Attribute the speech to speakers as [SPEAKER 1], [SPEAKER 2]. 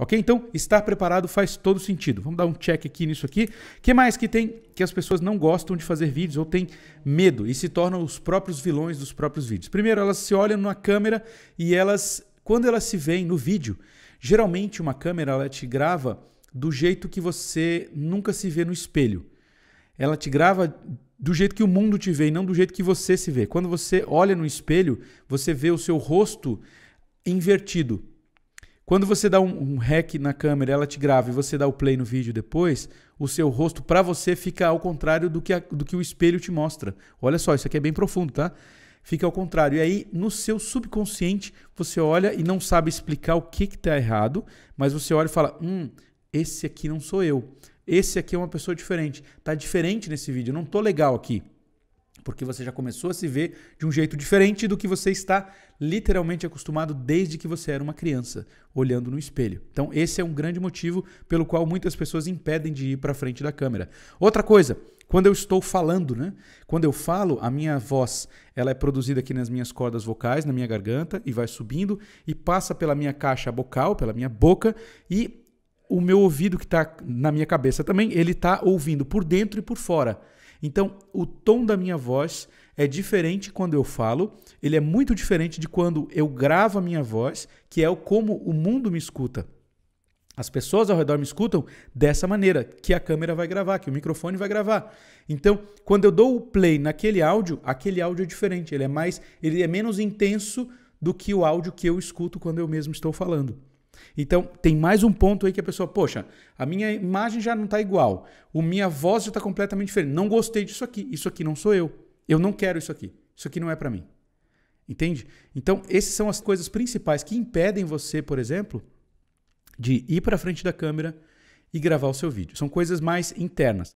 [SPEAKER 1] Ok? Então, estar preparado faz todo sentido. Vamos dar um check aqui nisso aqui. O que mais que tem que as pessoas não gostam de fazer vídeos ou têm medo e se tornam os próprios vilões dos próprios vídeos? Primeiro, elas se olham na câmera e elas, quando elas se veem no vídeo, geralmente uma câmera ela te grava do jeito que você nunca se vê no espelho. Ela te grava do jeito que o mundo te vê e não do jeito que você se vê. Quando você olha no espelho, você vê o seu rosto invertido. Quando você dá um, um hack na câmera, ela te grava e você dá o play no vídeo depois, o seu rosto para você fica ao contrário do que, a, do que o espelho te mostra. Olha só, isso aqui é bem profundo, tá? Fica ao contrário. E aí, no seu subconsciente, você olha e não sabe explicar o que está errado, mas você olha e fala: hum, esse aqui não sou eu. Esse aqui é uma pessoa diferente. Tá diferente nesse vídeo, não tô legal aqui porque você já começou a se ver de um jeito diferente do que você está literalmente acostumado desde que você era uma criança, olhando no espelho. Então, esse é um grande motivo pelo qual muitas pessoas impedem de ir para frente da câmera. Outra coisa, quando eu estou falando, né? Quando eu falo, a minha voz, ela é produzida aqui nas minhas cordas vocais, na minha garganta e vai subindo e passa pela minha caixa bocal, pela minha boca e o meu ouvido que está na minha cabeça também, ele está ouvindo por dentro e por fora. Então, o tom da minha voz é diferente quando eu falo, ele é muito diferente de quando eu gravo a minha voz, que é como o mundo me escuta. As pessoas ao redor me escutam dessa maneira, que a câmera vai gravar, que o microfone vai gravar. Então, quando eu dou o play naquele áudio, aquele áudio é diferente, ele é mais, ele é menos intenso do que o áudio que eu escuto quando eu mesmo estou falando. Então, tem mais um ponto aí que a pessoa, poxa, a minha imagem já não está igual, a minha voz já está completamente diferente. Não gostei disso aqui, isso aqui não sou eu. Eu não quero isso aqui. Isso aqui não é para mim. Entende? Então, essas são as coisas principais que impedem você, por exemplo, de ir para frente da câmera e gravar o seu vídeo. São coisas mais internas.